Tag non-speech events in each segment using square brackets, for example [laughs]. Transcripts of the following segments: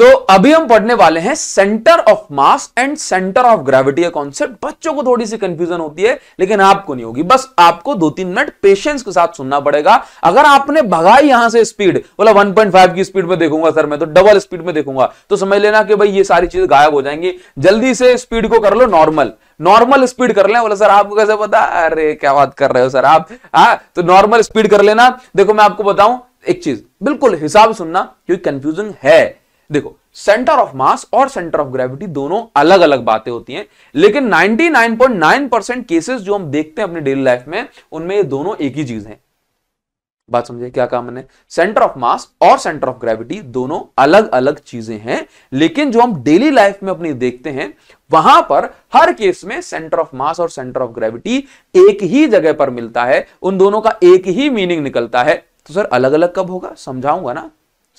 तो अभी हम पढ़ने वाले हैं centre of mass and centre of gravity का कॉन्सेप्ट बच्चों को थोड़ी सी कंफ्यूजन होती है लेकिन आपको नहीं होगी बस आपको दो तीन मिनट पेशेंस के साथ सुनना पड़ेगा अगर आपने भगाई यहां से स्पीड बोला 1.5 की स्पीड में देखूंगा सर मैं तो डबल स्पीड में देखूंगा तो समझ लेना कि भाई ये सारी चीज गायब हो जाएंगी जल्दी से स्पीड को कर लो नॉर्मल नॉर्मल स्पीड कर ले बोला सर आपको कैसे पता अरे क्या बात कर रहे हो सर आप हाँ तो नॉर्मल स्पीड कर लेना देखो मैं आपको बताऊं एक चीज बिल्कुल हिसाब सुनना क्योंकि कंफ्यूजन है देखो सेंटर ऑफ मास और सेंटर ऑफ ग्रेविटी दोनों अलग अलग बातें होती हैं लेकिन 99.9 परसेंट केसेस जो हम देखते हैं अपनी डेली लाइफ में उनमें ये दोनों एक ही चीज है बात समझे क्या कहा मैंने सेंटर ऑफ मास और सेंटर ऑफ ग्रेविटी दोनों अलग अलग चीजें हैं लेकिन जो हम डेली लाइफ में अपनी देखते हैं वहां पर हर केस में सेंटर ऑफ मास और सेंटर ऑफ ग्रेविटी एक ही जगह पर मिलता है उन दोनों का एक ही मीनिंग निकलता है तो सर अलग अलग कब होगा समझाऊंगा ना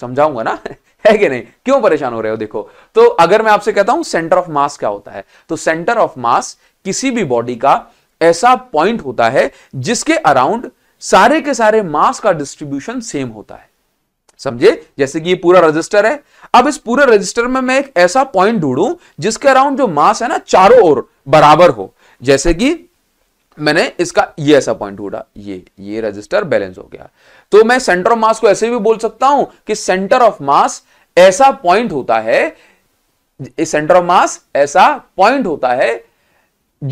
समझाऊंगा ना [laughs] है कि नहीं क्यों परेशान हो रहे हो देखो तो अगर मैं आपसे कहता हूं सेंटर ऑफ मास क्या होता है तो सेंटर ऑफ मास किसी भी बॉडी का ऐसा पॉइंट होता है जिसके अराउंड सारे के सारे मास का डिस्ट्रीब्यूशन सेम होता है समझे जैसे कि ये पूरा रजिस्टर है अब इस पूरे रजिस्टर में मैं एक ऐसा पॉइंट ढूंढूं जिसके अराउंड जो मास है ना चारों ओर बराबर हो जैसे कि मैंने इसका ये ऐसा पॉइंट ढूंढा ये ये रजिस्टर बैलेंस हो गया तो मैं सेंटर ऑफ मास को ऐसे भी बोल सकता हूं कि सेंटर ऑफ मास ऐसा पॉइंट होता है सेंटर ऑफ मास ऐसा पॉइंट होता है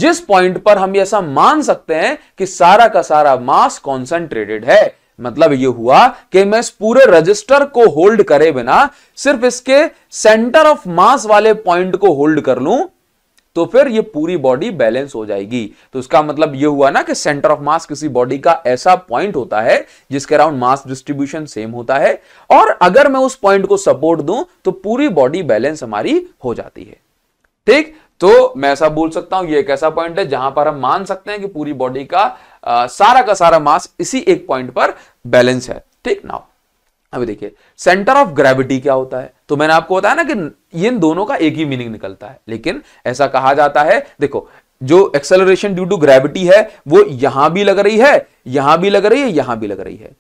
जिस पॉइंट पर हम ऐसा मान सकते हैं कि सारा का सारा मास कॉन्सेंट्रेटेड है मतलब यह हुआ कि मैं इस पूरे रजिस्टर को होल्ड करे बिना सिर्फ इसके सेंटर ऑफ मास वाले पॉइंट को होल्ड कर लूं तो फिर ये पूरी बॉडी बैलेंस हो जाएगी तो इसका मतलब ये हुआ ना कि सेंटर ऑफ मास किसी बॉडी का ऐसा पॉइंट होता है जिसके अराउंड मास डिस्ट्रीब्यूशन सेम होता है और अगर मैं उस पॉइंट को सपोर्ट दूं तो पूरी बॉडी बैलेंस हमारी हो जाती है ठीक तो मैं ऐसा बोल सकता हूं ये एक ऐसा पॉइंट है जहां पर हम मान सकते हैं कि पूरी बॉडी का आ, सारा का सारा मास इसी एक पॉइंट पर बैलेंस है ठीक नाउ अभी देखिए सेंटर ऑफ ग्रेविटी क्या होता है तो मैंने आपको बताया ना कि इन दोनों का एक ही मीनिंग निकलता है लेकिन ऐसा कहा जाता है देखो जो एक्सेलरेशन ड्यू टू ग्रेविटी है वो यहां भी लग रही है यहां भी लग रही है यहां भी लग रही है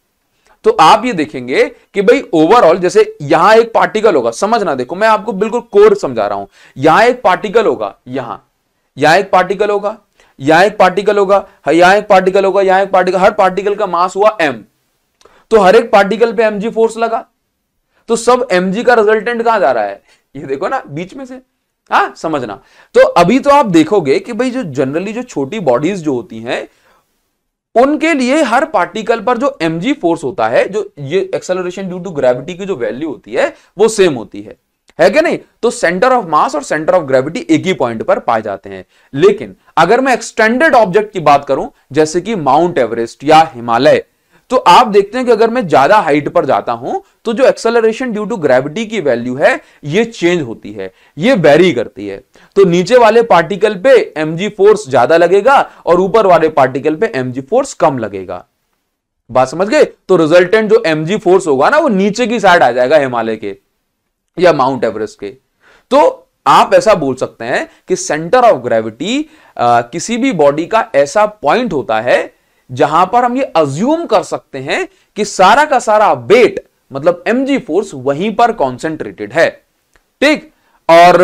तो आप ये देखेंगे कि भाई ओवरऑल जैसे यहां एक पार्टिकल होगा समझना देखो मैं आपको बिल्कुल कोर समझा रहा हूं यहां एक पार्टिकल होगा यहां यहां एक पार्टिकल होगा यहां एक पार्टिकल होगा हाँ, यहां एक पार्टिकल होगा यहां एक पार्टिकल हर पार्टिकल का मास हुआ एम तो हर एक पार्टिकल पे एमजी फोर्स लगा तो सब एमजी का रिजल्टेंट कहां जा रहा है ये देखो ना बीच में से हाँ समझना तो अभी तो आप देखोगे कि भाई जो जनरली जो छोटी बॉडीज जो होती हैं उनके लिए हर पार्टिकल पर जो एम फोर्स होता है जो ये एक्सेलरेशन ड्यू टू ग्रेविटी की जो वैल्यू होती है वो सेम होती है है क्या नहीं तो सेंटर ऑफ मास और सेंटर ऑफ ग्रेविटी एक ही पॉइंट पर पाए जाते हैं लेकिन अगर मैं एक्सटेंडेड ऑब्जेक्ट की बात करूं जैसे कि माउंट एवरेस्ट या हिमालय तो आप देखते हैं कि अगर मैं ज्यादा हाइट पर जाता हूं तो जो एक्सेलरेशन ड्यू टू ग्रेविटी की वैल्यू है ये चेंज होती है ये वेरी करती है तो नीचे वाले पार्टिकल पे एम फोर्स ज्यादा लगेगा और ऊपर वाले पार्टिकल पे एम फोर्स कम लगेगा बात समझ गए तो रिजल्टेंट जो एम फोर्स होगा ना वो नीचे की साइड आ जाएगा हिमालय के या माउंट एवरेस्ट के तो आप ऐसा बोल सकते हैं कि सेंटर ऑफ ग्रेविटी किसी भी बॉडी का ऐसा पॉइंट होता है जहां पर हम ये अज्यूम कर सकते हैं कि सारा का सारा वेट मतलब एम फोर्स वहीं पर कॉन्सेंट्रेटेड है ठीक और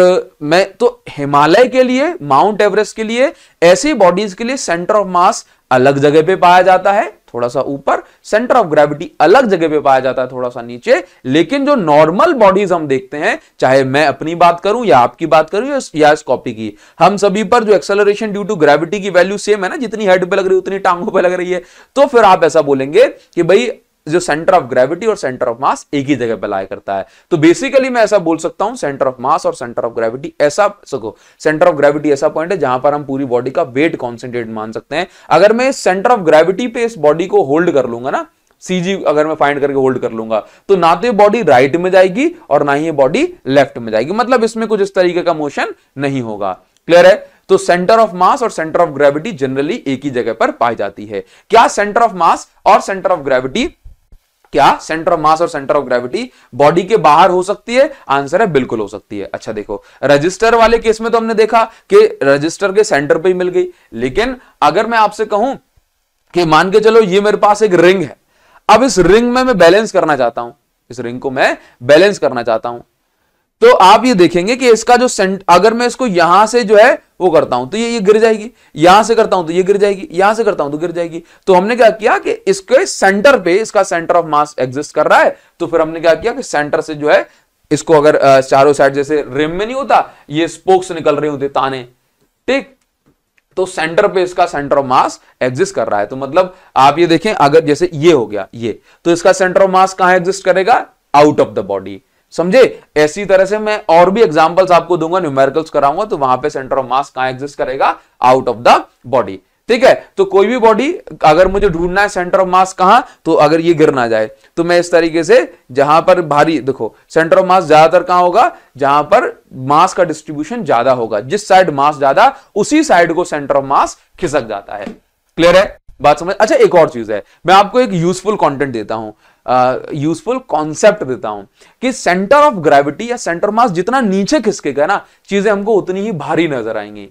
मैं तो हिमालय के लिए माउंट एवरेस्ट के लिए ऐसी बॉडीज के लिए सेंटर ऑफ मास अलग जगह पे पाया जाता है थोड़ा सा ऊपर सेंटर ऑफ ग्रेविटी अलग जगह पे पाया जाता है थोड़ा सा नीचे लेकिन जो नॉर्मल बॉडीज हम देखते हैं चाहे मैं अपनी बात करूं या आपकी बात करूं या इस कॉपी की हम सभी पर जो एक्सेलरेशन ड्यू टू ग्रेविटी की वैल्यू सेम है ना जितनी हेड पे लग रही है उतनी टांगों पे लग रही है तो फिर आप ऐसा बोलेंगे कि भाई जो सेंटर ऑफ ग्रेविटी और सेंटर ऑफ मास एक ही जगह पर लाया करता है तो बेसिकली मैं ऐसा बोल सकता हूं सेंटर ऑफ मास और सेंटर ऑफ ग्रेविटी ऐसा सको सेंटर ऑफ ग्रेविटी ऐसा पॉइंट है जहां पर हम पूरी बॉडी का वेट कॉन्सेंट्रेट मान सकते हैं अगर मैं सेंटर ऑफ ग्रेविटी पे इस बॉडी को होल्ड कर लूंगा ना सीजी अगर मैं फाइंड करके होल्ड कर लूंगा तो ना तो ये बॉडी राइट में जाएगी और ना ही ये बॉडी लेफ्ट में जाएगी मतलब इसमें कुछ इस तरीके का मोशन नहीं होगा क्लियर है तो सेंटर ऑफ मास और सेंटर ऑफ ग्रेविटी जनरली एक ही जगह पर पाई जाती है क्या सेंटर ऑफ मास और सेंटर ऑफ ग्रेविटी क्या सेंटर ऑफ मास और सेंटर ऑफ ग्रेविटी बॉडी के बाहर हो सकती है आंसर है बिल्कुल हो सकती है अच्छा देखो रजिस्टर वाले केस में तो हमने देखा कि रजिस्टर के सेंटर पर ही मिल गई लेकिन अगर मैं आपसे कहूं कि मान के चलो ये मेरे पास एक रिंग है अब इस रिंग में मैं बैलेंस करना चाहता हूं इस रिंग को मैं बैलेंस करना चाहता हूं तो आप ये देखेंगे कि इसका जो सेंट अगर मैं इसको यहां से जो है वो करता हूं तो ये ये गिर जाएगी यहां से करता हूं तो ये गिर जाएगी यहां से करता हूं तो गिर जाएगी तो हमने क्या किया कि इसके सेंटर पे इसका सेंटर ऑफ मास एग्जिस्ट कर रहा है तो फिर हमने क्या किया कि सेंटर से जो है इसको अगर चारों साइड जैसे रिम में नहीं होता ये स्पोक्स निकल रहे होते ताने ठीक तो सेंटर पे इसका सेंटर ऑफ मास एग्जिस्ट कर रहा है तो मतलब आप ये देखें अगर जैसे ये हो गया ये तो इसका सेंटर ऑफ मास कहां एग्जिस्ट करेगा आउट ऑफ द बॉडी समझे ऐसी तरह से मैं और भी एग्जांपल्स आपको दूंगा न्यूमेरिकल्स कराऊंगा तो वहां पे सेंटर ऑफ मास कहां एग्जिस्ट करेगा आउट ऑफ द बॉडी ठीक है तो कोई भी बॉडी अगर मुझे ढूंढना है सेंटर ऑफ मास कहां तो अगर ये गिर ना जाए तो मैं इस तरीके से जहां पर भारी देखो सेंटर ऑफ मास ज्यादातर कहां होगा जहां पर मास का डिस्ट्रीब्यूशन ज्यादा होगा जिस साइड मास ज्यादा उसी साइड को सेंटर ऑफ मास खिसक जाता है क्लियर है बात समझ अच्छा एक और चीज है मैं आपको एक यूजफुल कंटेंट देता हूं यूजफुल uh, कॉन्सेप्ट देता हूं कि सेंटर ऑफ ग्रेविटी या सेंटर मास जितना नीचे खिसकेगा ना चीजें हमको उतनी ही भारी नजर आएंगी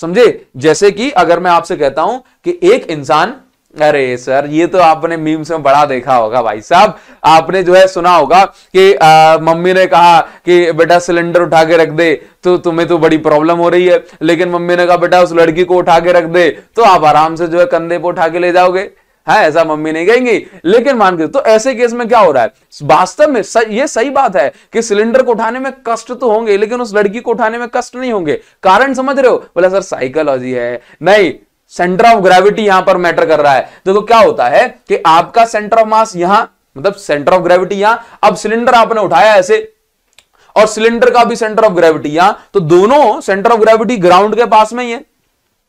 समझे जैसे कि अगर मैं आपसे कहता हूं कि एक इंसान अरे सर ये तो आपने मीम्स में बड़ा देखा होगा भाई साहब आपने जो है सुना होगा कि आ, मम्मी ने कहा कि बेटा सिलेंडर उठा के रख दे तो तुम्हें तो बड़ी प्रॉब्लम हो रही है लेकिन मम्मी ने कहा बेटा उस लड़की को उठा के रख दे तो आप आराम से जो है कंधे पर उठा के ले जाओगे है ऐसा मम्मी नहीं कहेंगी लेकिन मान के तो ऐसे केस में क्या हो रहा है वास्तव में सह, ये सही बात है कि सिलेंडर को उठाने में कष्ट तो होंगे लेकिन उस लड़की को उठाने में कष्ट नहीं होंगे कारण समझ रहे हो बोला सर साइकोलॉजी है नहीं सेंटर ऑफ ग्रेविटी यहां पर मैटर कर रहा है देखो तो क्या होता है कि आपका सेंटर ऑफ मास यहां मतलब सेंटर ऑफ ग्रेविटी यहां अब सिलेंडर आपने उठाया ऐसे और सिलेंडर का भी सेंटर ऑफ ग्रेविटी यहां तो दोनों सेंटर ऑफ ग्रेविटी ग्राउंड के पास में ही है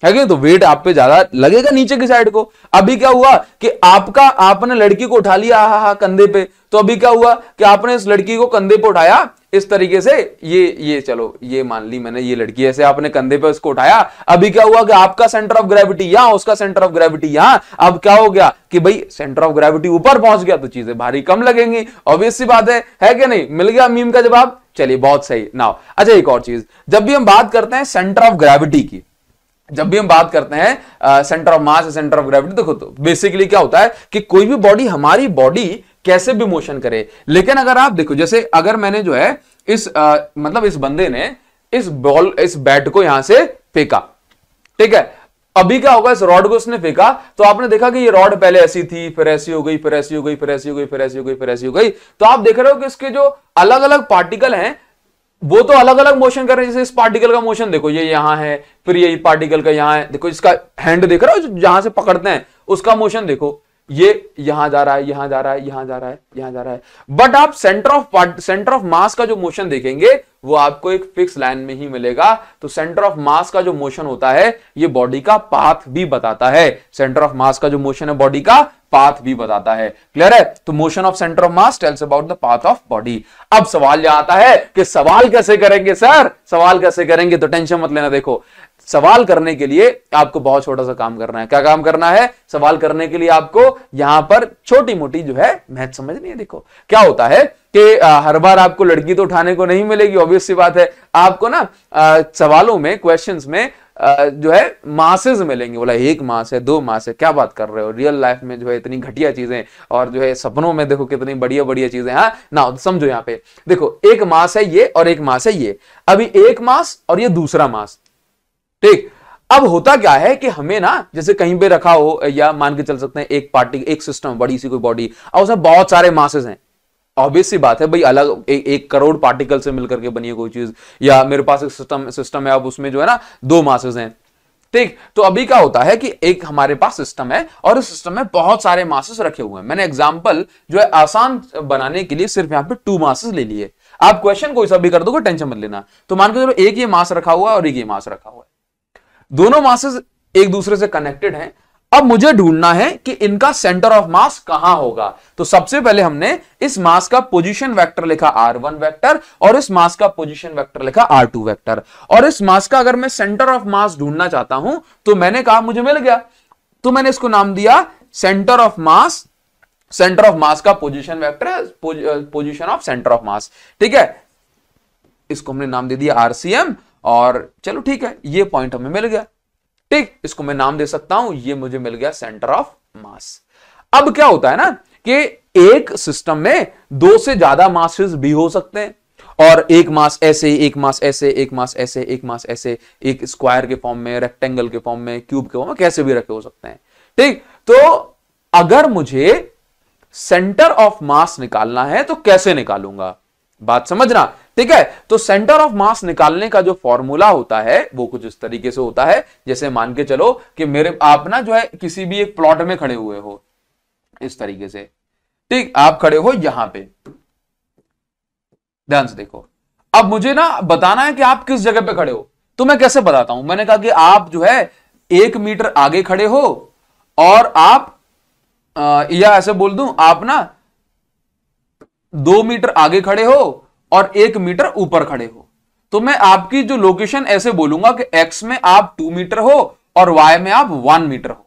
है कि तो वेट आप पे ज्यादा लगेगा नीचे की साइड को अभी क्या हुआ कि आपका आपने लड़की को उठा लिया हा हा कंधे पे तो अभी क्या हुआ कि आपने इस लड़की को कंधे पे उठाया इस तरीके से ये ये चलो ये मान ली मैंने ये लड़की ऐसे आपने कंधे पे उसको उठाया अभी क्या हुआ कि आपका सेंटर ऑफ ग्रेविटी यहां उसका सेंटर ऑफ ग्रेविटी यहां अब क्या हो गया कि भाई सेंटर ऑफ ग्रेविटी ऊपर पहुंच गया तो चीजें भारी कम लगेंगी ऑब्वियस सी बात है है कि नहीं मिल गया मीम का जवाब चलिए बहुत सही नाउ अच्छा एक और चीज जब भी हम बात करते हैं सेंटर ऑफ ग्रेविटी की जब भी हम बात करते हैं centre of mass centre of gravity देखो तो बेसिकली क्या होता है कि कोई भी बॉडी हमारी बॉडी कैसे भी मोशन करे लेकिन अगर आप देखो जैसे अगर मैंने जो है इस आ, मतलब इस बंदे ने इस बॉल इस बैट को यहां से फेंका ठीक है अभी क्या होगा इस रॉड को उसने फेंका तो आपने देखा कि ये रॉड पहले ऐसी थी फिर ऐसी हो गई फिर ऐसी हो गई फिर ऐसी हो गई फिर ऐसी हो गई फिर ऐसी हो गई तो आप देख रहे हो कि इसके जो अलग अलग पार्टिकल हैं वो तो अलग अलग मोशन कर रहे हैं जैसे इस पार्टिकल का मोशन देखो ये यहाँ है फिर ये पार्टिकल का यहाँ है देखो इसका हैंड देख रहे हो जहां से पकड़ते हैं उसका मोशन देखो ये यहां जा रहा है यहां जा रहा है यहां जा रहा है यहां जा रहा है बट आप centre of part centre of mass का जो मोशन देखेंगे वो आपको एक फिक्स लाइन में ही मिलेगा तो सेंटर ऑफ मास का जो मोशन होता है ये बॉडी का पाथ भी बताता है सेंटर ऑफ मास का जो मोशन है बॉडी का पाथ भी बताता है क्लियर है तो motion of centre of mass tells about the path of body अब सवाल यह आता है कि सवाल कैसे करेंगे सर सवाल कैसे करेंगे तो टेंशन मत लेना देखो सवाल करने के लिए आपको बहुत छोटा सा काम करना है क्या काम करना है सवाल करने के लिए आपको यहां पर छोटी मोटी जो है महत्व समझनी है देखो क्या होता है कि हर बार आपको लड़की तो उठाने को नहीं मिलेगी ऑब्वियस सी बात है आपको ना आ, सवालों में क्वेश्चन में जो है मासेज मिलेंगे बोला एक मास है दो मास है क्या बात कर रहे हो रियल लाइफ में जो है इतनी घटिया चीजें और जो है सपनों में देखो कितनी बढ़िया बढ़िया चीजें हाँ ना समझो यहाँ पे देखो एक मास है ये और एक मास है ये अभी एक मास और ये दूसरा मास ठीक अब होता क्या है कि हमें ना जैसे कहीं पे रखा हो या मान के चल सकते हैं एक पार्टी एक सिस्टम बड़ी सी कोई बॉडी और उसमें बहुत सारे मासेस हैं ऑब्वियस सी बात है भाई अलग ए, एक करोड़ पार्टिकल से मिलकर के बनी है कोई चीज या मेरे पास एक सिस्टम सिस्टम है अब उसमें जो है ना दो मासेस हैं ठीक तो अभी क्या होता है कि एक हमारे पास सिस्टम है और इस सिस्टम में बहुत सारे मासेस रखे हुए हैं मैंने एग्जाम्पल जो है आसान बनाने के लिए सिर्फ यहाँ पे टू मासेस ले लिए आप क्वेश्चन कोई सा भी कर दोगे टेंशन मत लेना तो मान के चलो एक ये मास रखा हुआ है और एक ये मास रखा हुआ है दोनों मासेस एक दूसरे से कनेक्टेड हैं अब मुझे ढूंढना है कि इनका सेंटर ऑफ मास कहां होगा तो सबसे पहले हमने इस मास का पोजीशन वेक्टर लिखा वन वैक्टर और इस मास का पोजीशन वेक्टर लिखा टू वैक्टर और इस मास का अगर मैं सेंटर ऑफ मास ढूंढना चाहता हूं तो मैंने कहा मुझे मिल गया तो मैंने इसको नाम दिया centre of mass centre of mass का position vector position of centre of mass ठीक है इसको हमने नाम दे दिया आरसीएम और चलो ठीक है ये पॉइंट हमें मिल गया ठीक इसको मैं नाम दे सकता हूं ये मुझे मिल गया सेंटर ऑफ मास अब क्या होता है ना कि एक सिस्टम में दो से ज्यादा मासेस भी हो सकते हैं और एक मास ऐसे एक मास ऐसे एक मास ऐसे एक मास ऐसे एक स्क्वायर के फॉर्म में रेक्टेंगल के फॉर्म में क्यूब के फॉर्म में कैसे भी रखे हो सकते हैं ठीक तो अगर मुझे सेंटर ऑफ मास निकालना है तो कैसे निकालूंगा बात समझना ठीक है तो सेंटर ऑफ मास निकालने का जो फॉर्मूला होता है वो कुछ इस तरीके से होता है जैसे मान के चलो कि मेरे आप ना जो है किसी भी एक प्लॉट में खड़े हुए हो इस तरीके से ठीक आप खड़े हो यहां पे ध्यान से देखो अब मुझे ना बताना है कि आप किस जगह पे खड़े हो तो मैं कैसे बताता हूं मैंने कहा कि आप जो है एक मीटर आगे खड़े हो और आप आ, या ऐसे बोल दू आप ना दो मीटर आगे खड़े हो और एक मीटर ऊपर खड़े हो तो मैं आपकी जो लोकेशन ऐसे बोलूंगा कि एक्स में आप टू मीटर हो और वाई में आप वन मीटर हो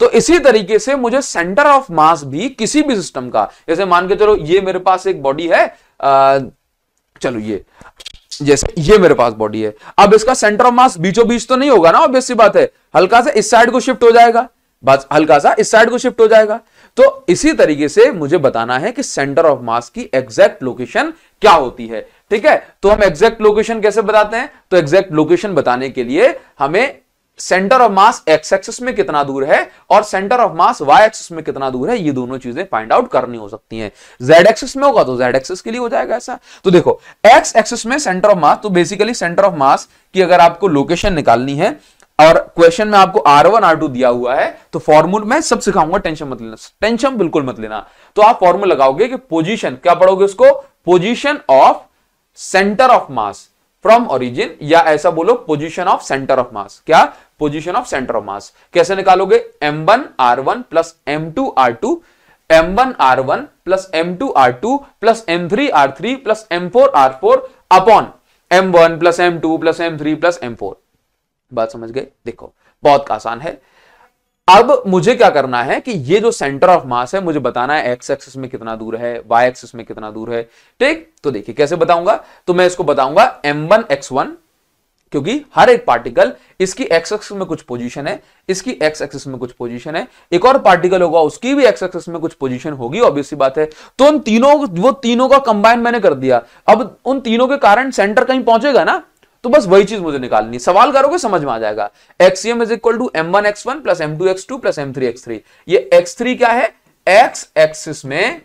तो इसी तरीके से मुझे सेंटर ऑफ मास भी किसी भी सिस्टम का जैसे मान के चलो ये मेरे पास एक बॉडी है आ, चलो ये जैसे ये मेरे पास बॉडी है अब इसका सेंटर ऑफ मास बीचों बीच तो नहीं होगा ना ऑब्वियस सी बात है हल्का सा इस साइड को शिफ्ट हो जाएगा बस हल्का सा इस साइड को शिफ्ट हो जाएगा तो इसी तरीके से मुझे बताना है कि सेंटर ऑफ मास की एग्जैक्ट लोकेशन क्या होती है ठीक है तो हम एग्जैक्ट लोकेशन कैसे बताते हैं तो एग्जैक्ट लोकेशन बताने के लिए हमें centre of mass x axis में कितना दूर है और centre of mass y axis में कितना दूर है ये दोनों चीजें फाइंड आउट करनी हो सकती हैं जेड एक्सिस में होगा तो जेड एक्सिस के लिए हो जाएगा ऐसा तो देखो एक्स एक्सिस में सेंटर ऑफ मास तो बेसिकली सेंटर ऑफ मास की अगर आपको लोकेशन निकालनी है और क्वेश्चन में आपको आर वन आर टू दिया हुआ है तो फॉर्मूल मैं सब सिखाऊंगा टेंशन मत लेना टेंशन बिल्कुल मत लेना तो आप फॉर्मूल लगाओगे कि पोजीशन क्या पढ़ोगे उसको position of centre of mass from origin या ऐसा बोलो position of centre of mass क्या position of centre of mass कैसे निकालोगे m one r one plus m two r two m one r one plus m two r two plus m three r three plus m four r four upon m one plus m two plus m three plus m four बात समझ गए देखो बहुत आसान है अब मुझे क्या करना है कि ये जो सेंटर ऑफ मास है मुझे बताना है एक्स एक्सिस में कितना दूर है वाई एक्सिस में कितना दूर है ठीक तो देखिए कैसे बताऊंगा तो मैं इसको बताऊंगा एम वन एक्स वन क्योंकि हर एक पार्टिकल इसकी एक्स एक्सिस में कुछ पोजीशन है इसकी एक्स एक्सिस में कुछ पोजीशन है एक और पार्टिकल होगा उसकी भी एक्स एक्सिस में कुछ पोजीशन होगी ऑब्वियसली बात है तो उन तीनों वो तीनों का कंबाइन मैंने कर दिया अब उन तीनों के कारण सेंटर कहीं पहुंचेगा ना तो बस वही चीज मुझे निकालनी सवाल करोगे समझ में आ जाएगा x m is equal to m one x one plus m two x two plus m three x three ये एक्स थ्री क्या है एक्स एक्सिस में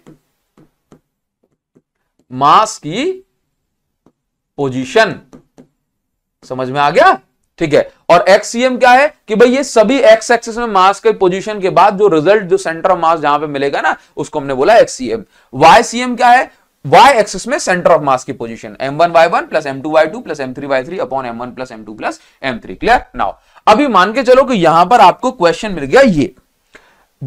मास की पोजीशन समझ में आ गया ठीक है और एक्सएम क्या है कि भाई ये सभी एक्स एक्सिस में मास के पोजीशन के बाद जो रिजल्ट जो सेंटर ऑफ मास जहां पे मिलेगा ना उसको हमने बोला सी एम क्या है y एक्सिस में सेंटर ऑफ मास की position m1 y1 plus m2 y2 plus m3 y3 upon m1 plus m2 plus m3 clear now अभी मान के चलो कि यहां पर आपको क्वेश्चन मिल गया ये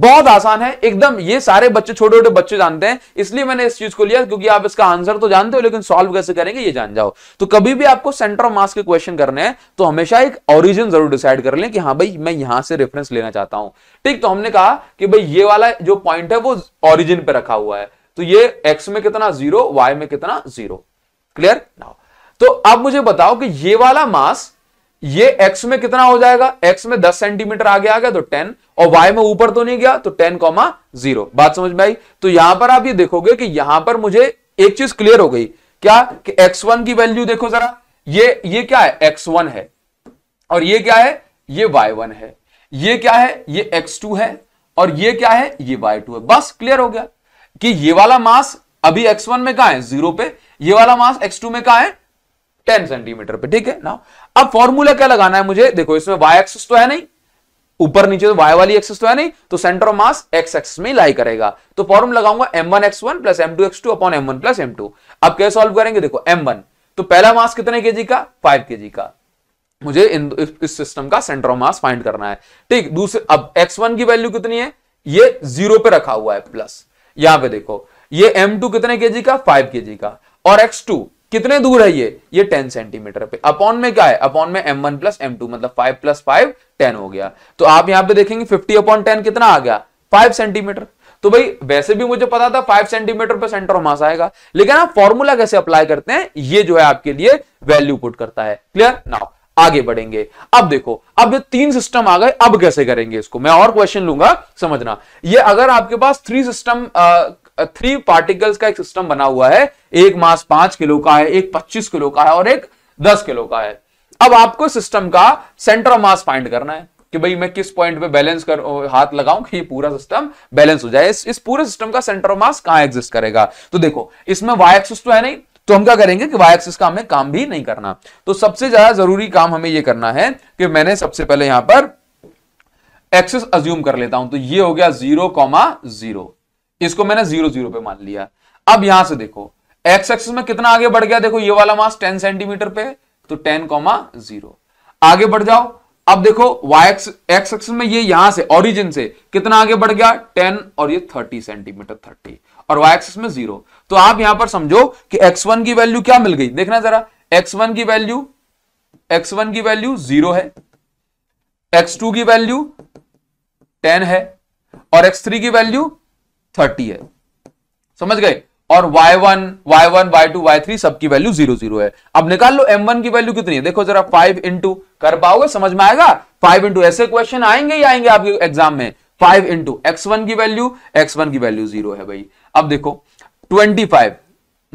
बहुत आसान है एकदम ये सारे बच्चे छोटे छोटे बच्चे जानते हैं इसलिए मैंने इस चीज को लिया क्योंकि आप इसका आंसर तो जानते हो लेकिन सॉल्व कैसे करेंगे ये जान जाओ तो कभी भी आपको सेंटर ऑफ मास के क्वेश्चन करने हैं तो हमेशा एक ओरिजिन जरूर डिसाइड कर लें कि हाँ भाई मैं यहां से रेफरेंस लेना चाहता हूं ठीक तो हमने कहा कि भाई ये वाला जो पॉइंट है वो ऑरिजिन पे रखा हुआ है तो ये एक्स में कितना जीरो वाई में कितना जीरो क्लियर ना तो अब मुझे बताओ कि ये वाला मास ये एक्स में कितना हो जाएगा एक्स में 10 सेंटीमीटर आगे आ गया तो 10 और वाई में ऊपर तो नहीं गया तो 10 कॉमा जीरो बात समझ में आई तो यहां पर आप ये देखोगे कि यहां पर मुझे एक चीज क्लियर हो गई क्या कि x1 की वैल्यू देखो जरा ये ये क्या है x1 है और ये क्या है ये y1 है ये क्या है ये x2 है और ये क्या है ये y2 है बस क्लियर हो गया कि ये वाला मास अभी x1 में कहा है जीरो पे ये वाला मास x2 में कहा है टेन सेंटीमीटर पे ठीक है ना अब फॉर्मूला क्या लगाना है मुझे देखो इसमें y एक्सिस तो है नहीं ऊपर नीचे तो y वाली एक्सिस तो है नहीं तो centre of mass x axis में लाई करेगा तो फॉर्म लगाऊंगा m1 x1 plus m2 x2 upon m1 plus m2 अब कैसे सॉल्व करेंगे देखो m1 तो पहला मास कितने केजी का 5 केजी का मुझे इन इस सिस्टम का सेंटर ऑफ मास फाइंड करना है ठीक दूसरे अब x1 की वैल्यू कितनी है ये जीरो पे रखा हुआ है प्लस यहां पे देखो ये M2 कितने के का 5 के का और X2 कितने दूर है ये ये 10 सेंटीमीटर पे अपॉन में क्या है अपॉन में M1 वन प्लस एम मतलब 5 प्लस फाइव टेन हो गया तो आप यहां पे देखेंगे 50 अपॉन टेन कितना आ गया 5 सेंटीमीटर तो भाई वैसे भी मुझे पता था 5 सेंटीमीटर पर सेंटर मास आएगा लेकिन आप फॉर्मूला कैसे अप्लाई करते हैं ये जो है आपके लिए वैल्यू पुट करता है क्लियर नाउ आगे बढ़ेंगे अब देखो अब जो तीन सिस्टम आ गए अब कैसे करेंगे इसको मैं और क्वेश्चन लूंगा समझना ये अगर आपके पास थ्री सिस्टम थ्री पार्टिकल्स का एक सिस्टम बना हुआ है एक मास पांच किलो का है एक पच्चीस किलो का है और एक दस किलो का है अब आपको सिस्टम का सेंटर ऑफ मास फाइंड करना है कि भाई मैं किस पॉइंट पे बैलेंस कर हाथ लगाऊं कि ये पूरा सिस्टम बैलेंस हो जाए इस, इस पूरे सिस्टम का सेंटर ऑफ मास कहां एग्जिस्ट करेगा तो देखो इसमें वाई एक्सिस तो है नहीं तो हम क्या करेंगे कि वाई एक्सिस का हमें काम भी नहीं करना तो सबसे ज्यादा जरूरी काम हमें यह करना है कि मैंने सबसे पहले यहां पर एक्सिस अज्यूम कर लेता हूं तो ये हो गया जीरो कॉमा जीरो इसको मैंने जीरो जीरो पे मान लिया अब यहां से देखो एक्स एक्सिस में कितना आगे बढ़ गया देखो ये वाला मास टेन सेंटीमीटर पे तो टेन कॉमा जीरो आगे बढ़ जाओ अब देखो वाई एक्स एक्स एक्सिस में ये यहां से ऑरिजिन से कितना आगे बढ़ गया टेन और ये थर्टी सेंटीमीटर थर्टी और वाई एक्सिस में जीरो तो आप यहां पर समझो कि एक्स वन की वैल्यू क्या मिल गई देखना जरा एक्स वन की वैल्यू एक्स वन की वैल्यू जीरो है एक्स टू की वैल्यू टेन है और एक्स थ्री की वैल्यू थर्टी है समझ गए और y1, y1, y2, y3 सबकी वैल्यू जीरो जीरो है अब निकाल लो m1 की वैल्यू कितनी है देखो जरा 5 इंटू कर पाओगे समझ में आएगा 5 इंटू ऐसे क्वेश्चन आएंगे ही आएंगे आपके एग्जाम में 5 इंटू एक्स की वैल्यू x1 की वैल्यू जीरो है भाई अब देखो 25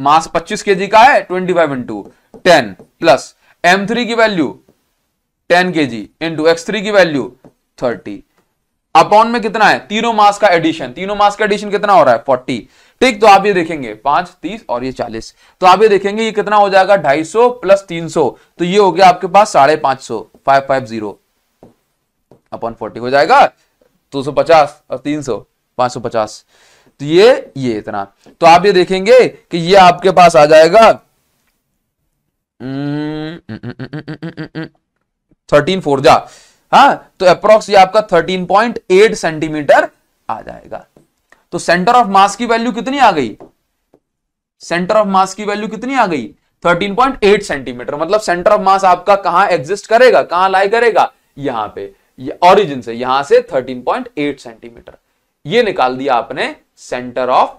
मास 25 केजी का है 25 five into ten plus m three की value 10 K G into x three की वैल्यू 30 अपॉन में कितना है तीनों मास का एडिशन तीनों मास का एडिशन कितना हो रहा है 40 ठीक तो आप ये देखेंगे पांच तीस और ये चालीस तो आप ये देखेंगे ये कितना हो जाएगा ढाई सौ प्लस तीन सौ तो ये हो गया आपके पास साढ़े पांच सौ five five zero upon forty हो जाएगा दो सौ पचास और तीन सौ पांच सौ पचास तो ये ये इतना तो आप ये देखेंगे कि ये आपके पास आ जाएगा थर्टीन फोर जा हा तो अप्रोक्स ये आपका थर्टीन पॉइंट एट सेंटीमीटर आ जाएगा तो सेंटर ऑफ मास की वैल्यू कितनी आ गई सेंटर ऑफ मास की वैल्यू कितनी आ गई 13.8 सेंटीमीटर मतलब सेंटर ऑफ मास आपका कहां एग्जिस्ट करेगा कहां लाई करेगा यहां पे ऑरिजिन से यहां से 13.8 सेंटीमीटर ये निकाल दिया आपने सेंटर ऑफ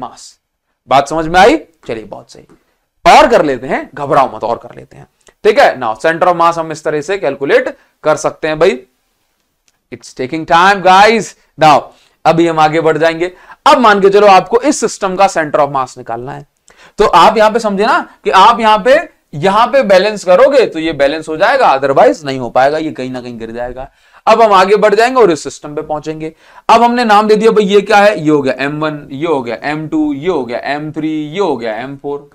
मास बात समझ में आई चलिए बहुत सही और कर लेते हैं घबराओ मत और कर लेते हैं ठीक है ना सेंटर ऑफ मास हम इस तरह से कैलकुलेट कर सकते हैं भाई it's taking time guys now अभी हम आगे बढ़ जाएंगे अब मान के चलो आपको इस सिस्टम का सेंटर ऑफ मास निकालना है तो आप यहां पे समझे ना कि आप यहां पे यहां पे बैलेंस करोगे तो ये बैलेंस हो जाएगा अदरवाइज नहीं हो पाएगा ये कहीं ना कहीं गिर जाएगा अब हम आगे बढ़ जाएंगे और इस सिस्टम पे पहुंचेंगे अब हमने नाम दे दिया भाई ये क्या है ये हो गया वन ये हो गया टू ये हो गया थ्री ये हो गया फोर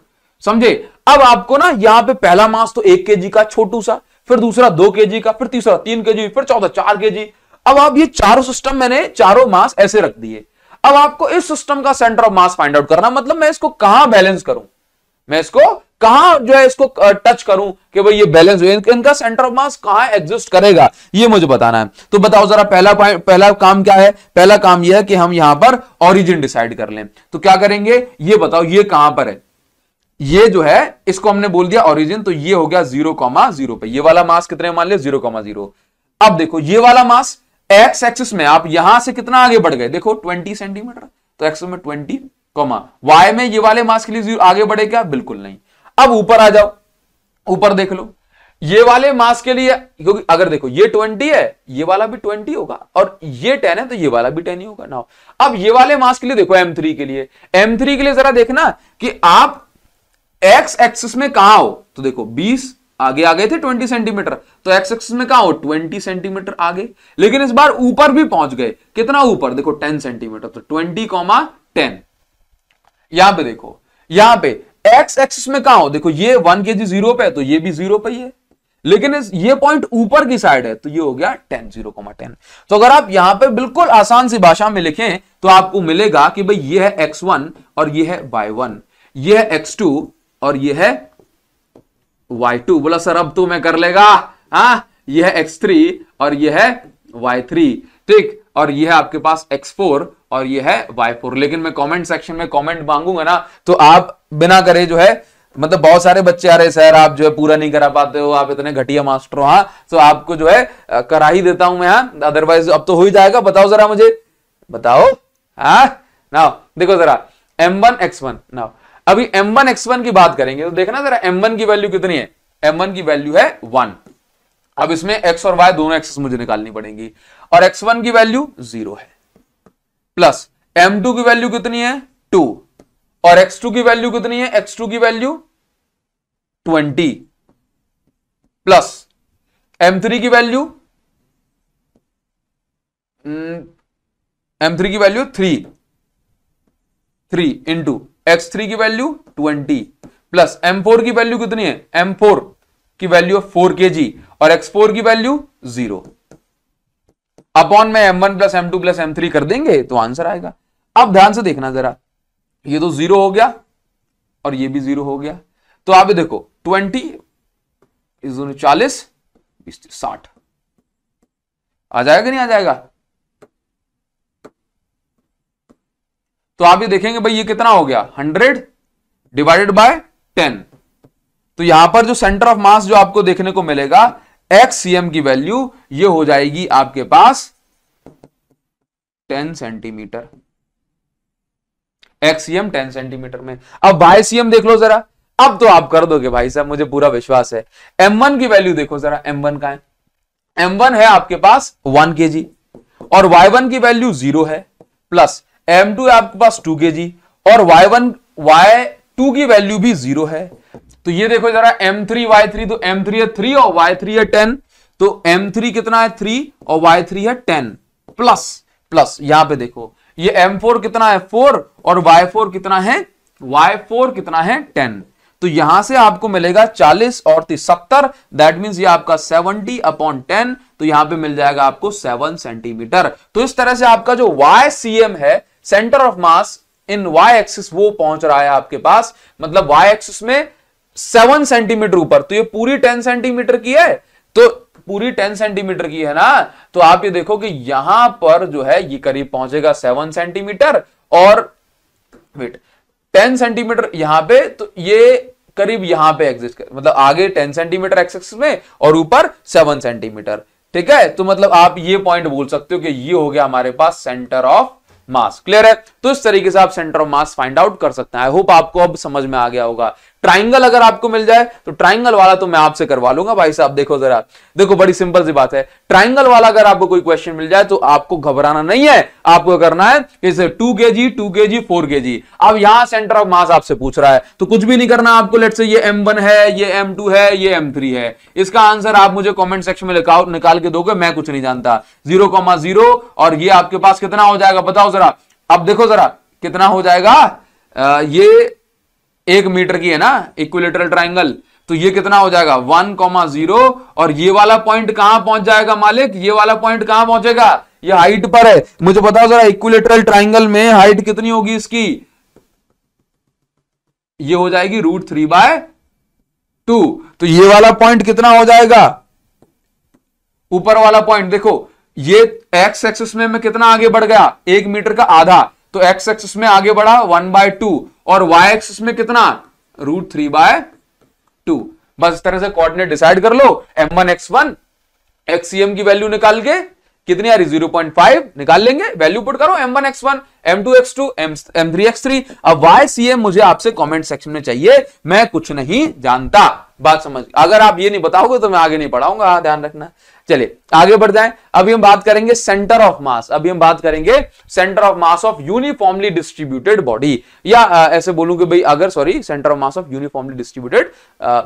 समझे अब आपको ना यहां पे पहला मास तो एक के का छोटू सा फिर दूसरा दो के का फिर तीसरा तीन के फिर चौथा चार के अब आप ये चारों सिस्टम मैंने चारों मास ऐसे रख दिए अब आपको इस सिस्टम का centre of mass find out करना मतलब मैं इसको कहां बैलेंस करूं मैं इसको कहा जो है इसको टच करूं कि भाई ये बैलेंस हुए इनका सेंटर ऑफ मास कहा एग्जिस्ट करेगा ये मुझे बताना है तो बताओ जरा पहला पहला काम क्या है पहला काम ये है कि हम यहां पर ओरिजिन डिसाइड कर लें तो क्या करेंगे ये बताओ ये कहां पर है ये जो है इसको हमने बोल दिया ओरिजिन तो ये हो गया जीरो कॉमा जीरो पे ये वाला मास कितने मान लिया जीरो कॉमा जीरो अब देखो ये वाला मास एक्स एक्सिस में आप यहां से कितना आगे बढ़ गए देखो ट्वेंटी सेंटीमीटर तो एक्स में ट्वेंटी कॉमा वाई में ये वाले मास के लिए जीरो आगे बढ़े क्या बिल्कुल नहीं अब ऊपर आ जाओ ऊपर देख लो ये वाले मास के लिए क्योंकि अगर देखो ये ट्वेंटी है ये वाला भी ट्वेंटी होगा और ये टेन है तो ये वाला भी टेन ही होगा ना अब ये वाले मास के लिए देखो एम थ्री के लिए एम थ्री के लिए जरा देखना कि आप एक्स एक्सिस में कहा हो तो देखो बीस आगे आ गए थे ट्वेंटी सेंटीमीटर तो एक्स एक्सिस में कहा हो ट्वेंटी सेंटीमीटर आगे लेकिन इस बार ऊपर भी पहुंच गए कितना ऊपर देखो टेन सेंटीमीटर तो ट्वेंटी कॉमा टेन यहां पे देखो यहां पे एक्स एक्सिस में कहा हो देखो ये वन के जी जीरो पे है तो ये भी जीरो पे ही है लेकिन इस ये पॉइंट ऊपर की साइड है तो ये हो गया टेन जीरो टेन तो अगर आप यहां पे बिल्कुल आसान सी भाषा में लिखें तो आपको मिलेगा कि भाई ये है एक्स वन और ये है वाई वन ये है एक्स टू और ये है वाई टू बोला सर अब तो मैं कर लेगा हा यह है एक्स थ्री और यह है वाई थ्री ठीक और यह है आपके पास एक्स फोर और ये है वाईपुर लेकिन मैं कमेंट सेक्शन में कमेंट मांगूंगा ना तो आप बिना करे जो है मतलब बहुत सारे बच्चे आ रहे सर आप जो है पूरा नहीं करा पाते हो आप इतने घटिया मास्टर हो हाँ तो आपको जो है करा ही देता हूं मैं हाँ अदरवाइज अब तो हो ही जाएगा बताओ जरा मुझे बताओ हाँ ना देखो जरा एम वन एक्स वन ना अभी एम वन एक्स वन की बात करेंगे तो देखना जरा एम वन की वैल्यू कितनी है एम वन की वैल्यू है वन अब इसमें एक्स और वाई दोनों एक्सेस मुझे निकालनी पड़ेगी और एक्स वन की वैल्यू जीरो है प्लस एम टू की वैल्यू कितनी है टू और एक्स टू की वैल्यू कितनी है एक्स टू की value twenty plus m three की वैल्यू एम हम्म, थ्री की value three three into x three की value twenty plus m four की वैल्यू कितनी है एम फोर की वैल्यू है फोर के जी और एक्स फोर की वैल्यू जीरो अपॉन में m one plus m two plus m three कर देंगे तो आंसर आएगा अब ध्यान से देखना जरा ये तो जीरो हो गया और ये भी जीरो हो गया तो आप देखो ट्वेंटी चालीस बीस साठ आ जाएगा नहीं आ जाएगा तो आप ये देखेंगे भाई ये कितना हो गया हंड्रेड डिवाइडेड बाय टेन तो यहां पर जो सेंटर ऑफ मास जो आपको देखने को मिलेगा एक्स की वैल्यू ये हो जाएगी आपके पास ten centimetre m ten centimetre में अब सी एम देख लो जरा अब तो आप कर दोगे भाई साहब मुझे पूरा विश्वास है वन की वैल्यू देखो जरा एम वन का है वन है आपके पास के जी और Y1 की वैल्यू जीरो है प्लस M2 है आपके पास के जी और Y1 Y2 की वैल्यू भी जीरो है तो ये देखो जरा एम थ्री वाई थ्री तो एम थ्री है थ्री और वाई थ्री है टेन तो एम थ्री कितना है थ्री और वाई थ्री है टेन प्लस प्लस यहां पे देखो ये एम फोर कितना है फोर और वाई फोर कितना है वाई फोर कितना है टेन तो यहां से आपको मिलेगा चालीस और तीस सत्तर दैट मीन ये आपका सेवनटी अपॉन टेन तो यहां पे मिल जाएगा आपको सेवन सेंटीमीटर तो इस तरह से आपका जो वाई सी एम है centre of mass in y axis वो पहुंच रहा है आपके पास मतलब वाई एक्सिस में सेवन सेंटीमीटर ऊपर तो ये पूरी टेन सेंटीमीटर की है तो पूरी टेन सेंटीमीटर की है ना तो आप ये देखो कि यहां पर जो है ये करीब पहुंचेगा सेवन सेंटीमीटर और वेट टेन सेंटीमीटर यहां पे तो ये करीब यहां पे एग्जिस्ट कर मतलब आगे टेन सेंटीमीटर एक्सेस में और ऊपर सेवन सेंटीमीटर ठीक है तो मतलब आप ये पॉइंट बोल सकते हो कि ये हो गया हमारे पास सेंटर ऑफ मास क्लियर है तो इस तरीके से आप centre of mass find out कर सकते हैं आई होप आपको अब समझ में आ गया होगा ट्राइंगल अगर आपको मिल जाए तो ट्राइंगल वाला तो मैं आपसे करवा लूंगा भाई साहब देखो जरा देखो बड़ी सिंपल सी बात है ट्राइंगल वाला अगर आपको कोई क्वेश्चन मिल जाए तो आपको घबराना नहीं है आपको करना है टू के जी टू के जी फोर के जी अब यहां सेंटर ऑफ मास आपसे पूछ रहा है तो कुछ भी नहीं करना आपको लेट से ये एम वन है ये एम टू है ये एम थ्री है इसका आंसर आप मुझे कॉमेंट सेक्शन में निकाल के दोगे मैं कुछ नहीं जानता जीरो कॉमा जीरो और ये आपके पास कितना हो जाएगा बताओ जरा अब देखो जरा कितना हो जाएगा आ, ये एक मीटर की है ना इक्विलेटरल ट्राइंगल तो ये कितना हो जाएगा वन कॉमा जीरो और ये वाला पॉइंट कहां पहुंच जाएगा मालिक ये वाला पॉइंट कहां पहुंचेगा ये हाइट पर है मुझे बताओ जरा इक्विलेटरल ट्राइंगल में हाइट कितनी होगी इसकी ये हो जाएगी रूट थ्री बाय टू तो ये वाला पॉइंट कितना हो जाएगा ऊपर वाला पॉइंट देखो ये एक्स एक्सिस में मैं कितना आगे बढ़ गया एक मीटर का आधा तो एक्स एक्सिस में आगे बढ़ा वन बाय टू और वाई एक्सिस में कितना रूट थ्री बाय टू बस इस तरह से कोऑर्डिनेट डिसाइड कर लो m one x one x c m की वैल्यू निकाल के कितनी आ रही जीरो पॉइंट फाइव निकाल लेंगे वैल्यू पुट करो m one x one m two x two m m three x three अब वाई सी एम मुझे आपसे कमेंट सेक्शन में चाहिए मैं कुछ नहीं जानता बात समझ अगर आप ये नहीं बताओगे तो मैं आगे नहीं पढ़ाऊंगा ध्यान रखना चलिए आगे बढ़ जाए अभी हम बात करेंगे सेंटर ऑफ मास अभी हम बात करेंगे centre of mass of uniformly distributed body या आ, ऐसे बोलूंगे भाई अगर sorry centre of mass of uniformly distributed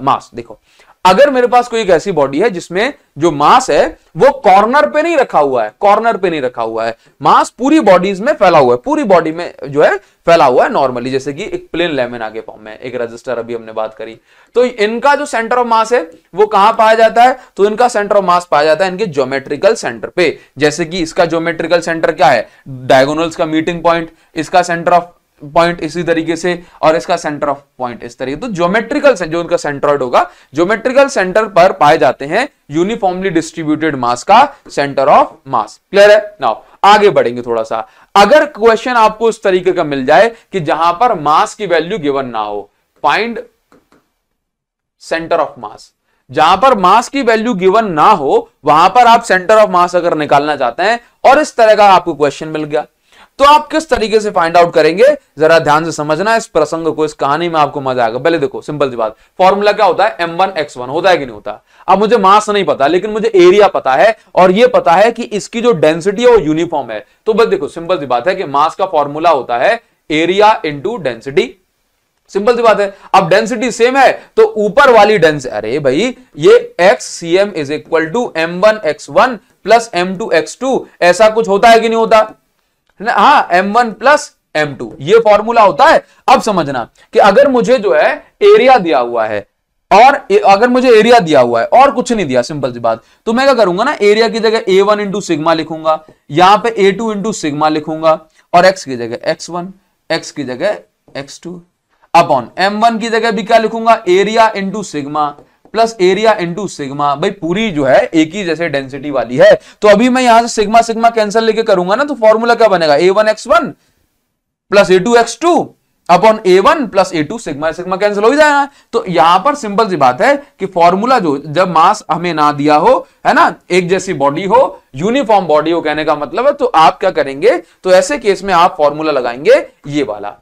mass देखो अगर मेरे पास कोई एक ऐसी बॉडी है जिसमें जो मास है वो कॉर्नर पे नहीं रखा हुआ है कॉर्नर पे नहीं रखा हुआ है मास पूरी बॉडीज में फैला हुआ है पूरी बॉडी में जो है फैला हुआ है नॉर्मली जैसे कि एक प्लेन लेमन आगे फॉर्म में एक रजिस्टर अभी हमने बात करी तो इनका जो सेंटर ऑफ मास है वो कहां पाया जाता है तो इनका सेंटर ऑफ मास पाया जाता है इनके ज्योमेट्रिकल सेंटर पे जैसे कि इसका ज्योमेट्रिकल सेंटर क्या है डायगोनल्स का मीटिंग पॉइंट इसका सेंटर ऑफ पॉइंट इसी तरीके से और इसका सेंटर ऑफ पॉइंट इस तरीके तो ज्योमेट्रिकल जो उनका सेंट्रॉइड होगा ज्योमेट्रिकल सेंटर पर पाए जाते हैं यूनिफॉर्मली डिस्ट्रीब्यूटेड मास का सेंटर ऑफ मास क्लियर है नाउ आगे बढ़ेंगे थोड़ा सा अगर क्वेश्चन आपको इस तरीके का मिल जाए कि जहां पर मास की वैल्यू गिवन ना हो फाइंड सेंटर ऑफ मास जहां पर मास की वैल्यू गिवन ना हो वहां पर आप सेंटर ऑफ मास अगर निकालना चाहते हैं और इस तरह का आपको क्वेश्चन मिल गया तो आप किस तरीके से फाइंड आउट करेंगे जरा ध्यान से समझना इस प्रसंग को इस कहानी में आपको मजा आएगा पहले देखो सिंपल सी बात फॉर्मूला क्या होता है एम वन एक्स वन होता है कि नहीं होता अब मुझे मास नहीं पता लेकिन मुझे एरिया पता है और यह पता है कि इसकी जो डेंसिटी है वो यूनिफॉर्म है तो बस देखो सिंपल सी बात है कि मास का फॉर्मूला होता है एरिया इंटू डेंसिटी सिंपल सी बात है अब डेंसिटी सेम है तो ऊपर वाली डेंस अरे भाई ये x C M is equal to m one x one plus m two x two ऐसा कुछ होता है कि नहीं होता हाँ m one plus m two ये फॉर्मूला होता है अब समझना कि अगर मुझे जो है एरिया दिया हुआ है और अगर मुझे एरिया दिया हुआ है और कुछ नहीं दिया सिंपल सी बात तो मैं क्या करूंगा ना एरिया की जगह ए वन इंटू सिग्मा लिखूंगा यहां पे ए टू इंटू सिग्मा लिखूंगा और एक्स की जगह एक्स वन एक्स की जगह x two upon m one की जगह भी क्या लिखूंगा area into sigma plus area into sigma भाई पूरी जो है एक ही जैसे डेंसिटी वाली है तो अभी मैं यहां से सिग्मा सिग्मा कैंसिल लेके करूंगा ना तो फॉर्मूला क्या बनेगा A one x one plus A two x two upon A one plus A two sigma sigma cancel हो ही जाएगा तो यहां पर सिंपल सी बात है कि फॉर्मूला जो जब मास हमें ना दिया हो है ना एक जैसी बॉडी हो यूनिफॉर्म बॉडी हो कहने का मतलब है तो आप क्या करेंगे तो ऐसे केस में आप फॉर्मूला लगाएंगे ये वाला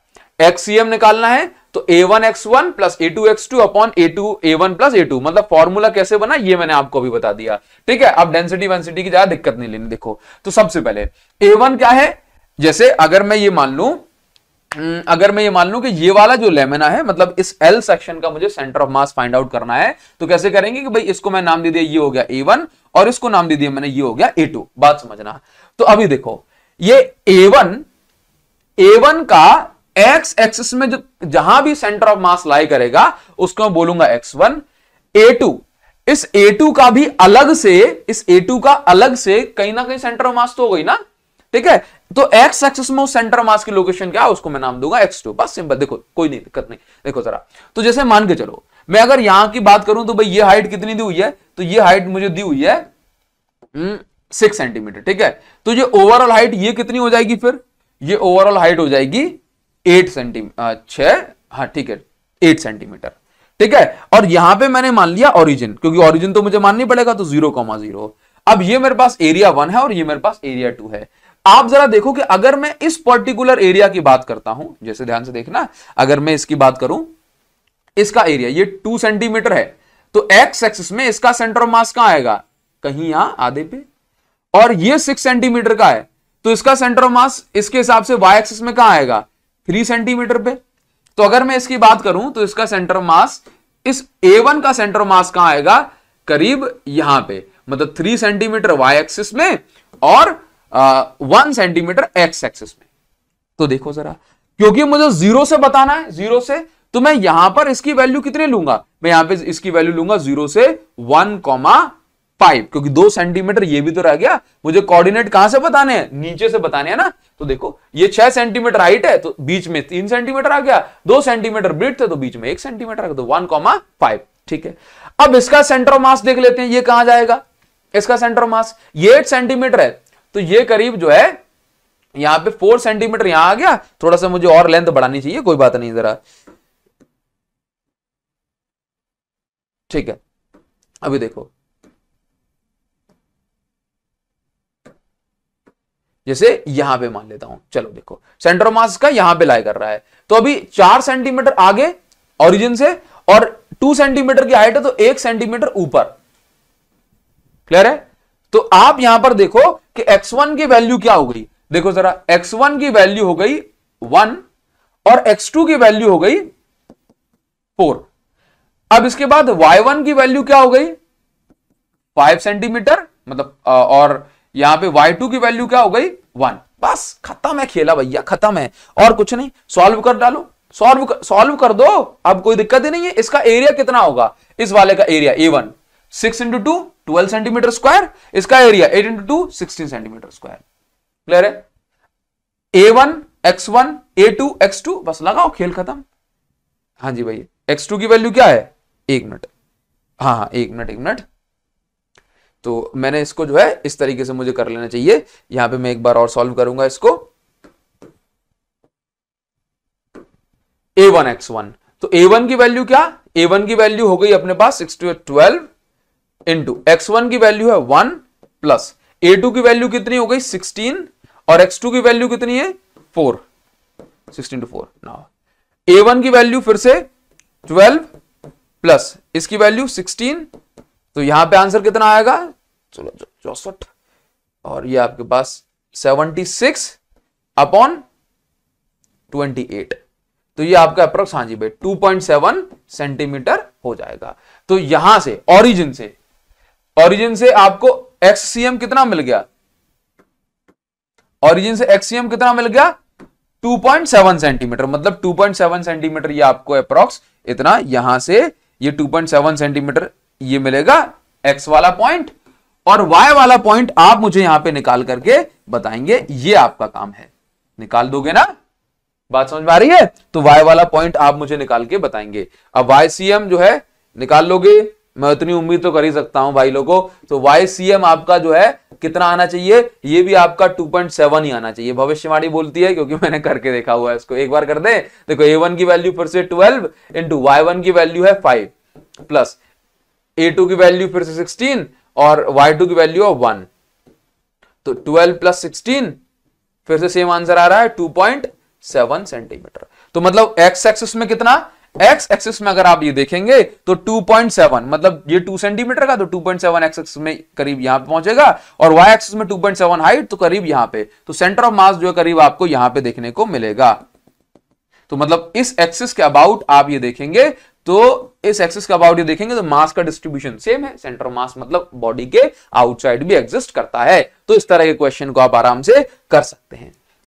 एक्सीएम निकालना है तो A one x one plus A two x two upon A two A one plus A two मतलब फॉर्मूला कैसे बना ये मैंने आपको अभी बता दिया ठीक है अब डेंसिटी वेंसिटी की ज्यादा दिक्कत नहीं लेनी देखो तो सबसे पहले ए वन क्या है जैसे अगर मैं ये मान लू हम्म, अगर मैं ये मान लू कि ये वाला जो लेमिना है मतलब इस एल सेक्शन का मुझे centre of mass find out करना है तो कैसे करेंगे कि भाई इसको मैं नाम दे दिया ये हो गया ए वन और इसको नाम दे दिया मैंने ये हो गया ए टू बात समझना तो अभी देखो ये ए वन ए वन का एक्स एक्सिस में जो जहां भी सेंटर ऑफ मास लाई करेगा उसको मैं बोलूंगा एक्स वन ए टू इस ए टू का भी अलग से इस ए टू का अलग से कहीं ना कहीं सेंटर ऑफ मास तो हो गई ना ठीक है तो एक्स एक्सिस में उस सेंटर ऑफ मास की लोकेशन क्या उसको मैं नाम दूंगा एक्स टू बस सिंपल देखो कोई नहीं दिक्कत नहीं देखो जरा तो जैसे मान के चलो मैं अगर यहां की बात करूं तो भाई ये हाइट कितनी दी हुई है तो ये हाइट मुझे दी हुई है सिक्स हम्म, सेंटीमीटर ठीक है तो ये ओवरऑल हाइट ये कितनी हो जाएगी फिर ये ओवरऑल हाइट हो जाएगी एट सेंटीमीटर छः हाँ ठीक है एट सेंटीमीटर ठीक है और यहां पे मैंने मान लिया ओरिजिन क्योंकि ओरिजिन तो मुझे माननी पड़ेगा तो जीरो कॉमा जीरो अब ये मेरे पास एरिया वन है और ये मेरे पास एरिया टू है आप जरा देखो कि अगर मैं इस पर्टिकुलर एरिया की बात करता हूं जैसे ध्यान से देखना अगर मैं इसकी बात करूं इसका एरिया ये टू सेंटीमीटर है तो एक्स एक्सिस में इसका सेंटर ऑफ मास कहां आएगा कहीं यहां आधे पे और ये सिक्स सेंटीमीटर का है तो इसका सेंटर ऑफ मास इसके हिसाब से वाई एक्सिस में कहां आएगा थ्री सेंटीमीटर पे तो अगर मैं इसकी बात करूं तो इसका सेंटर मास इस ए वन का सेंटर मास कहां आएगा करीब यहां पे मतलब थ्री सेंटीमीटर वाई एक्सिस में और वन सेंटीमीटर एक्स एक्सिस में तो देखो जरा क्योंकि मुझे जीरो से बताना है जीरो से तो मैं यहां पर इसकी वैल्यू कितने लूंगा मैं यहां पे इसकी वैल्यू लूंगा जीरो से वन कॉमा फाइव क्योंकि दो सेंटीमीटर ये भी तो रह गया मुझे कोऑर्डिनेट कहां से बताने हैं नीचे से बताने हैं ना तो देखो ये छह सेंटीमीटर हाइट है तो बीच में तीन सेंटीमीटर आ गया दो सेंटीमीटर ब्रिथ है तो बीच में एक सेंटीमीटर आ तो वन कॉमा फाइव ठीक है अब इसका सेंटर मास देख लेते हैं ये कहां जाएगा इसका सेंटर मास ये एट सेंटीमीटर है तो ये करीब जो है यहां पे फोर सेंटीमीटर यहां आ गया थोड़ा सा मुझे और लेंथ बढ़ानी चाहिए कोई बात नहीं जरा ठीक है अभी देखो जैसे यहां पे मान लेता हूं चलो देखो सेंटर मास का यहां पे लाई कर रहा है तो अभी चार सेंटीमीटर आगे ओरिजिन से और टू सेंटीमीटर की हाइट है तो एक सेंटीमीटर ऊपर क्लियर है तो आप यहां पर देखो कि x1 की वैल्यू क्या हो गई देखो जरा x1 की वैल्यू हो गई वन और x2 की वैल्यू हो गई फोर अब इसके बाद y1 की वैल्यू क्या हो गई फाइव सेंटीमीटर मतलब और यहां पे y2 की वैल्यू क्या हो गई वन बस खत्म है खेला भैया खत्म है और कुछ नहीं सॉल्व कर डालो सॉल्व सॉल्व कर दो अब कोई दिक्कत ही नहीं है इसका एरिया कितना होगा इस वाले का area A one six into two twelve centimetre square इसका area eight into two sixteen centimetre square clear है A one x one A two x two बस लगाओ खेल खत्म हाँ जी भैया एक्स टू की वैल्यू क्या है एक मिनट हाँ हाँ एक मिनट एक मिनट तो मैंने इसको जो है इस तरीके से मुझे कर लेना चाहिए यहां पे मैं एक बार और सॉल्व करूंगा इसको ए वन एक्स वन तो ए वन की वैल्यू क्या ए वन की वैल्यू हो गई अपने पास six twelve twelve into x one की वैल्यू है वन प्लस ए टू की वैल्यू कितनी हो गई सिक्सटीन और एक्स टू की वैल्यू कितनी है फोर सिक्सटीन टू फोर ना ए वन की वैल्यू फिर से ट्वेल्व प्लस इसकी वैल्यू सिक्सटीन तो यहां पे आंसर कितना आएगा चलो चौसठ और ये आपके पास seventy six upon twenty eight तो ये आपका अप्रोक्स हाँ जी भाई टू पॉइंट सेवन सेंटीमीटर हो जाएगा तो यहां से ऑरिजिन से ऑरिजिन से आपको एक्ससीएम कितना मिल गया ऑरिजिन से एक्ससीएम कितना मिल गया 2.7 सेंटीमीटर मतलब 2.7 सेंटीमीटर ये आपको अप्रोक्स इतना यहां से ये 2.7 सेंटीमीटर ये मिलेगा एक्स वाला पॉइंट और वाई वाला पॉइंट आप मुझे यहां पे निकाल करके बताएंगे ये आपका काम है निकाल दोगे ना बात समझ में आ रही है तो वाई वाला पॉइंट आप मुझे निकाल के बताएंगे अब वाई सी एम जो है निकाल लोगे मैं उतनी उम्मीद तो कर ही सकता हूं भाई लोगों तो वाई सी एम आपका जो है कितना आना चाहिए ये भी आपका 2.7 ही आना चाहिए भविष्यवाणी बोलती है क्योंकि मैंने करके देखा हुआ है इसको एक बार कर दे देखो ए वन की वैल्यू फिर से 12 इंटू वाई वन की वैल्यू है 5 प्लस ए टू की वैल्यू फिर से सिक्सटीन और वाई टू की वैल्यू ऑफ वन तो ट्वेल्व प्लस सिक्सटीन फिर से सेम आंसर आ रहा है टू पॉइंट सेवन सेंटीमीटर तो मतलब एक्स एक्सिस में कितना एक्स एक्सिस में अगर आप ये देखेंगे तो 2.7 मतलब ये 2 सेंटीमीटर का तो 2.7 एक्स एक्सिस में करीब यहां पे पहुंचेगा और वाई एक्सिस में 2.7 हाइट तो करीब यहां पे तो सेंटर ऑफ मास जो है करीब आपको यहां पे देखने को मिलेगा तो मतलब इस एक्सिस के अबाउट आप ये देखेंगे तो इस एक्सिस का अबाउट ये देखेंगे तो मास का डिस्ट्रीब्यूशन सेम है सेंटर मास मतलब बॉडी के आउटसाइड भी एग्जिस्ट करता है तो इस तरह के क्वेश्चन को आप आराम से कर सकते हैं